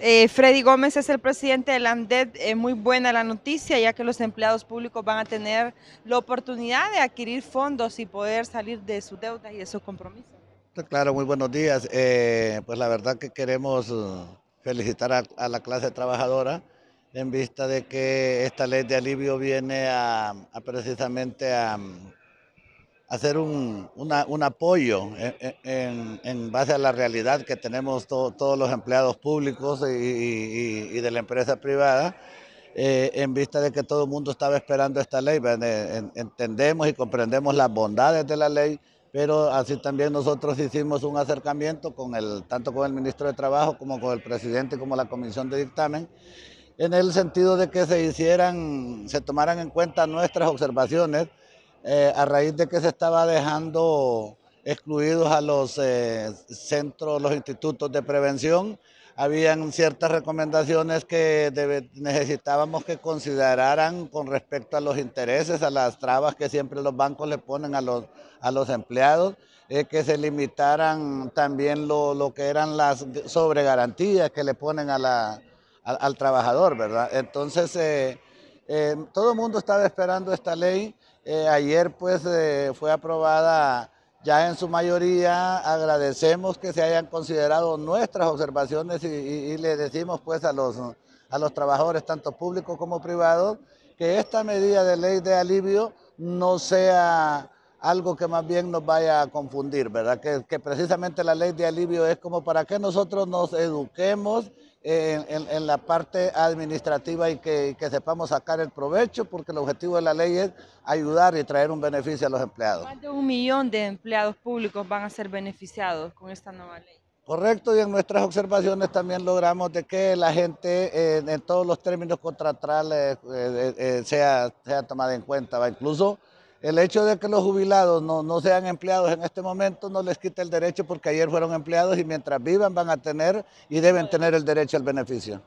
Eh, Freddy Gómez es el presidente de la ANDED. Eh, muy buena la noticia, ya que los empleados públicos van a tener la oportunidad de adquirir fondos y poder salir de su deuda y de sus compromisos. Claro, muy buenos días. Eh, pues la verdad que queremos uh, felicitar a, la clase trabajadora en vista de que esta ley de alivio viene a precisamente a hacer un, apoyo en, base a la realidad que tenemos todos los empleados públicos y, de la empresa privada, eh, en vista de que todo el mundo estaba esperando esta ley. Eh, entendemos y comprendemos las bondades de la ley, pero así también nosotros hicimos un acercamiento con el, tanto con el ministro de Trabajo como con el presidente como la comisión de dictamen en el sentido de que se hicieran, se tomaran en cuenta nuestras observaciones eh, a raíz de que se estaba dejando excluidos a los eh, centros, los institutos de prevención, habían ciertas recomendaciones que necesitábamos que consideraran con respecto a los intereses, a las trabas que siempre los bancos le ponen a los, a los empleados, eh, que se limitaran también lo, que eran las sobregarantías que le ponen al trabajador, ¿verdad? Entonces, Em, todo el mundo estaba esperando esta ley. Eh, ayer pues eh, fue aprobada ya en su mayoría. Agradecemos que se hayan considerado nuestras observaciones y, le decimos pues a los, a los trabajadores, tanto públicos como privados, que esta medida de ley de alivio no sea algo que más bien nos vaya a confundir, ¿verdad? Que, precisamente la ley de alivio es como para que nosotros nos eduquemos en, la parte administrativa y que, sepamos sacar el provecho, porque el objetivo de la ley es ayudar y traer un beneficio a los empleados. Más de un millón de empleados públicos van a ser beneficiados con esta nueva ley. Correcto, y en nuestras observaciones también logramos de que la gente en todos los términos contratales eh, eh, eh, sea, sea tomada en cuenta, ¿va? incluso el hecho de que los jubilados no, no, sean empleados en este momento no les quita el derecho porque ayer fueron empleados y mientras vivan van a tener y deben tener el derecho al beneficio.